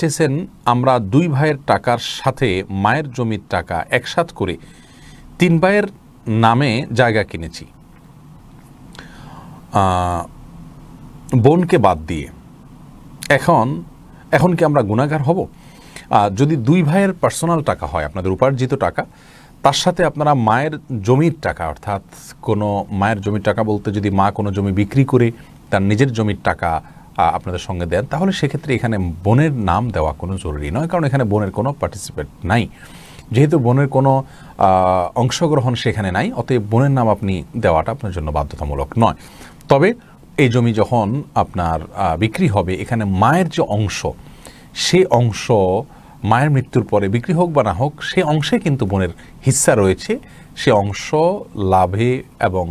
জানতে চেয়েছেন আমরা দুই ভাইয়ের টাকার সাথে মায়ের জমির টাকা একসাথ করে তিন ভাইয়ের নামে জায়গা কিনেছি বোনকে বাদ দিয়ে এখন এখন কি আমরা গুণাগার হব যদি দুই ভাইয়ের পার্সোনাল টাকা হয় আপনাদের উপার্জিত টাকা তার সাথে আপনারা মায়ের জমির টাকা অর্থাৎ কোনো মায়ের জমির টাকা বলতে যদি মা কোনো জমি বিক্রি করে তার নিজের জমির টাকা আপনাদের সঙ্গে দেন তাহলে সেক্ষেত্রে এখানে বোনের নাম দেওয়া কোনো জরুরি নয় কারণ এখানে বোনের কোনো পার্টিসিপেট নাই যেহেতু বোনের কোনো অংশগ্রহণ সেখানে নাই অতএব বোনের নাম আপনি দেওয়াটা আপনার জন্য বাধ্যতামূলক নয় তবে এই জমি যখন আপনার বিক্রি হবে এখানে মায়ের যে অংশ সে অংশ মায়ের মৃত্যুর পরে বিক্রি হোক বা না হোক সে অংশে কিন্তু বোনের হিস্সা রয়েছে সে অংশ লাভে এবং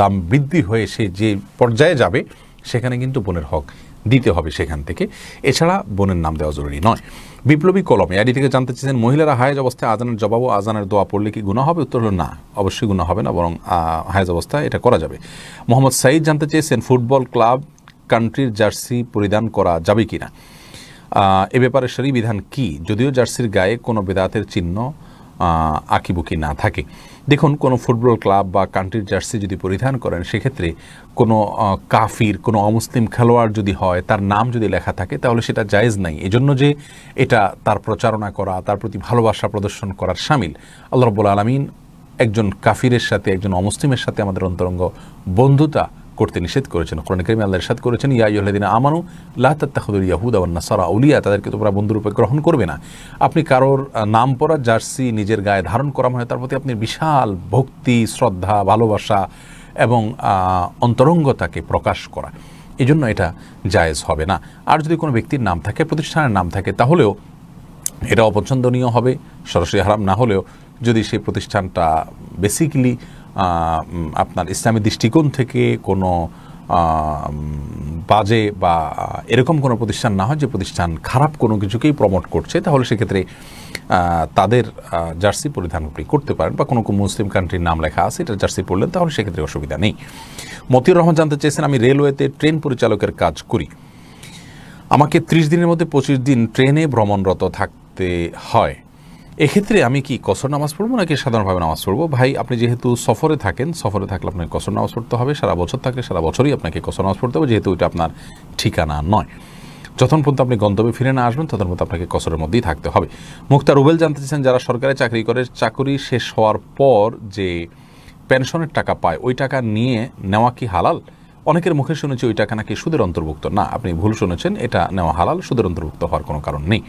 দাম বৃদ্ধি হয়ে সে যে পর্যায়ে যাবে সেখানে কিন্তু বোনের হক দিতে হবে সেখান থেকে এছাড়া বোনের নাম দেওয়া জরুরি নয় বিপ্লবী কলম এআইডি থেকে জানতে চেয়েছেন মহিলারা হায়েজ অবস্থায় আজানের জবাব ও আজানের দোয়া পড়লে কি গুণা হবে উত্তর হল না অবশ্যই গুণা হবে না বরং হায়েজ অবস্থায় এটা করা যাবে মোহাম্মদ সাঈদ জানতে চেয়েছেন ফুটবল ক্লাব কান্ট্রির জার্সি পরিধান করা যাবে কি না এ ব্যাপারে শরী বিধান কি যদিও জার্সির গায়ে কোনো বেদাতের চিহ্ন আঁকিবুকি না থাকে দেখুন কোনো ফুটবল ক্লাব বা কান্ট্রির জার্সি যদি পরিধান করেন সেক্ষেত্রে কোনো কাফির কোনো অমুসলিম খেলোয়াড় যদি হয় তার নাম যদি লেখা থাকে তাহলে সেটা জায়েজ নাই এজন্য যে এটা তার প্রচারণা করা তার প্রতি ভালোবাসা প্রদর্শন করার সামিল আল্লাহ রব্বুল আলমিন একজন কাফিরের সাথে একজন অমুসলিমের সাথে আমাদের অন্তরঙ্গ বন্ধুতা করতে নিষেধ করেছেন কোরআন করিম আল্লাহ ইরশাদ করেছেন ইয়া ইহদিন আমানু লাহাতুল ইয়াহুদ আবার নাসারা উলিয়া তাদেরকে তোমরা বন্ধুরূপে গ্রহণ করবে না আপনি কারোর নাম পরা জার্সি নিজের গায়ে ধারণ করা হয় মানে তার প্রতি আপনি বিশাল ভক্তি শ্রদ্ধা ভালোবাসা এবং অন্তরঙ্গতাকে প্রকাশ করা এই জন্য এটা জায়েজ হবে না আর যদি কোনো ব্যক্তির নাম থাকে প্রতিষ্ঠানের নাম থাকে তাহলেও এটা অপছন্দনীয় হবে সরাসরি হারাম না হলেও যদি সেই প্রতিষ্ঠানটা বেসিক্যালি আপনার ইসলামী দৃষ্টিকোণ থেকে কোনো বাজে বা এরকম কোনো প্রতিষ্ঠান না হয় যে প্রতিষ্ঠান খারাপ কোনো কিছুকেই প্রমোট করছে তাহলে সেক্ষেত্রে তাদের জার্সি পরিধান আপনি করতে পারেন বা কোনো কোনো মুসলিম কান্ট্রির নাম লেখা আছে এটা জার্সি পড়লেন তাহলে সেক্ষেত্রে অসুবিধা নেই মতিউর রহমান জানতে চেয়েছেন আমি রেলওয়েতে ট্রেন পরিচালকের কাজ করি আমাকে ত্রিশ দিনের মধ্যে পঁচিশ দিন ট্রেনে ভ্রমণরত থাকতে হয় এক্ষেত্রে আমি কি কসর নামাজ পড়বো নাকি সাধারণভাবে নামাজ পড়বো ভাই আপনি যেহেতু সফরে থাকেন সফরে থাকলে আপনাকে কসর নামাজ পড়তে হবে সারা বছর থাকলে সারা বছরই আপনাকে কসর নামাজ পড়তে হবে যেহেতু এটা আপনার ঠিকানা নয় যখন পর্যন্ত আপনি গন্তব্যে ফিরে না আসবেন তখন পর্যন্ত আপনাকে কসরের মধ্যেই থাকতে হবে মুক্তা রুবেল জানতে চেয়েছেন যারা সরকারি চাকরি করে চাকরি শেষ হওয়ার পর যে পেনশনের টাকা পায় ওই টাকা নিয়ে নেওয়া কি হালাল অনেকের মুখে শুনেছি ওই টাকা নাকি সুদের অন্তর্ভুক্ত না আপনি ভুল শুনেছেন এটা নেওয়া হালাল সুদের অন্তর্ভুক্ত হওয়ার কোনো কারণ নেই